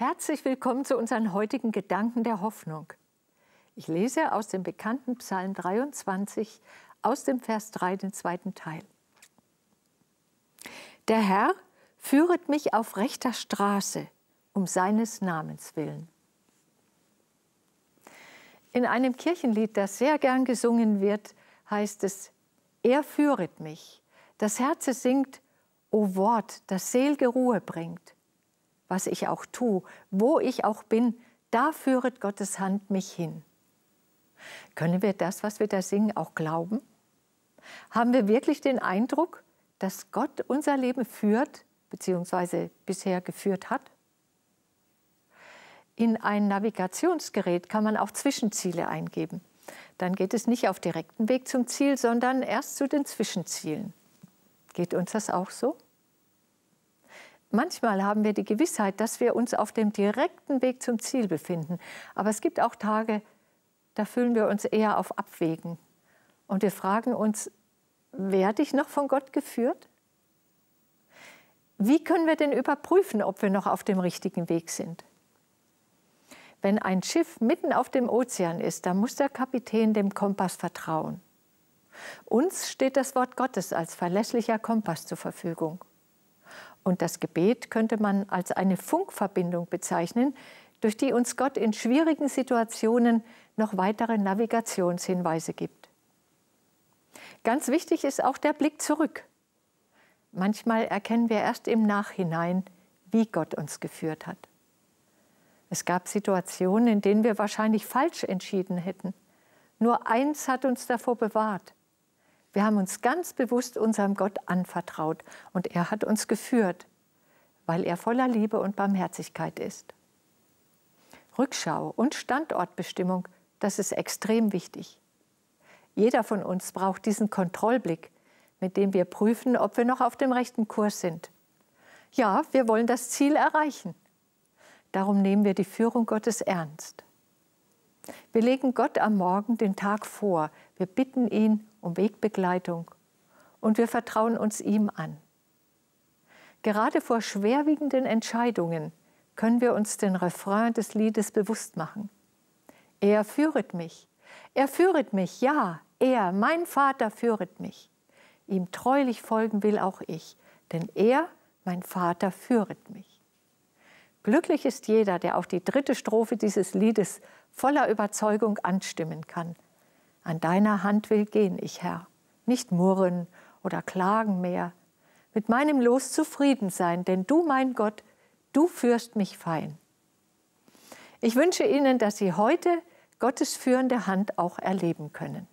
Herzlich willkommen zu unseren heutigen Gedanken der Hoffnung. Ich lese aus dem bekannten Psalm 23 aus dem Vers 3 den zweiten Teil. Der Herr führet mich auf rechter Straße um seines Namens willen. In einem Kirchenlied, das sehr gern gesungen wird, heißt es, er führet mich. Das Herze singt, O Wort, das selge Ruhe bringt was ich auch tue, wo ich auch bin, da führet Gottes Hand mich hin. Können wir das, was wir da singen, auch glauben? Haben wir wirklich den Eindruck, dass Gott unser Leben führt, beziehungsweise bisher geführt hat? In ein Navigationsgerät kann man auch Zwischenziele eingeben. Dann geht es nicht auf direkten Weg zum Ziel, sondern erst zu den Zwischenzielen. Geht uns das auch so? Manchmal haben wir die Gewissheit, dass wir uns auf dem direkten Weg zum Ziel befinden. Aber es gibt auch Tage, da fühlen wir uns eher auf Abwägen. Und wir fragen uns, werde ich noch von Gott geführt? Wie können wir denn überprüfen, ob wir noch auf dem richtigen Weg sind? Wenn ein Schiff mitten auf dem Ozean ist, dann muss der Kapitän dem Kompass vertrauen. Uns steht das Wort Gottes als verlässlicher Kompass zur Verfügung. Und das Gebet könnte man als eine Funkverbindung bezeichnen, durch die uns Gott in schwierigen Situationen noch weitere Navigationshinweise gibt. Ganz wichtig ist auch der Blick zurück. Manchmal erkennen wir erst im Nachhinein, wie Gott uns geführt hat. Es gab Situationen, in denen wir wahrscheinlich falsch entschieden hätten. Nur eins hat uns davor bewahrt, wir haben uns ganz bewusst unserem Gott anvertraut und er hat uns geführt, weil er voller Liebe und Barmherzigkeit ist. Rückschau und Standortbestimmung, das ist extrem wichtig. Jeder von uns braucht diesen Kontrollblick, mit dem wir prüfen, ob wir noch auf dem rechten Kurs sind. Ja, wir wollen das Ziel erreichen. Darum nehmen wir die Führung Gottes ernst. Wir legen Gott am Morgen den Tag vor, wir bitten ihn um Wegbegleitung und wir vertrauen uns ihm an. Gerade vor schwerwiegenden Entscheidungen können wir uns den Refrain des Liedes bewusst machen. Er führet mich, er führet mich, ja, er, mein Vater, führet mich. Ihm treulich folgen will auch ich, denn er, mein Vater, führet mich. Glücklich ist jeder, der auf die dritte Strophe dieses Liedes voller Überzeugung anstimmen kann – an deiner Hand will gehen ich, Herr, nicht murren oder klagen mehr, mit meinem Los zufrieden sein, denn du, mein Gott, du führst mich fein. Ich wünsche Ihnen, dass Sie heute Gottes führende Hand auch erleben können.